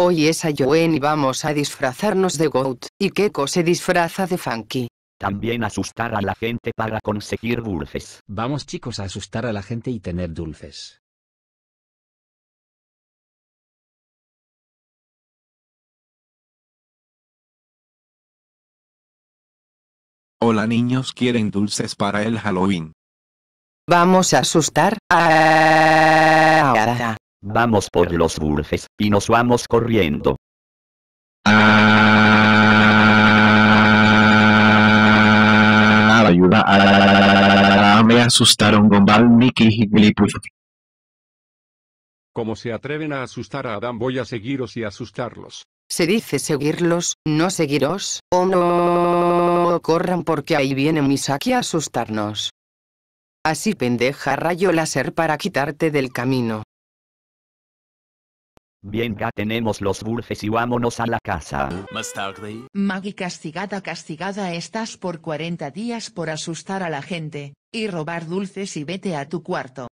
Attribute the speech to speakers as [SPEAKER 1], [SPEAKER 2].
[SPEAKER 1] Hoy es Halloween y vamos a disfrazarnos de Goat, y Keko se disfraza de Funky. También asustar a la gente para conseguir dulces. Vamos chicos a asustar a la
[SPEAKER 2] gente y tener dulces.
[SPEAKER 3] Hola niños, ¿quieren dulces para el Halloween?
[SPEAKER 2] Vamos a
[SPEAKER 1] asustar a vamos por los burges, y nos vamos corriendo.
[SPEAKER 3] Ah, ayuda, ah, me asustaron Gombal, Mickey y Como se atreven a asustar a Adam, voy a seguiros y asustarlos.
[SPEAKER 2] Se dice seguirlos, no seguiros, o oh, no corran porque ahí viene Misaki a asustarnos. Así pendeja rayo láser para quitarte del camino.
[SPEAKER 1] Bien, ya tenemos los burges y vámonos a la casa.
[SPEAKER 2] Más Maggie castigada, castigada, estás por 40 días por asustar a la gente, y robar dulces y vete a tu cuarto.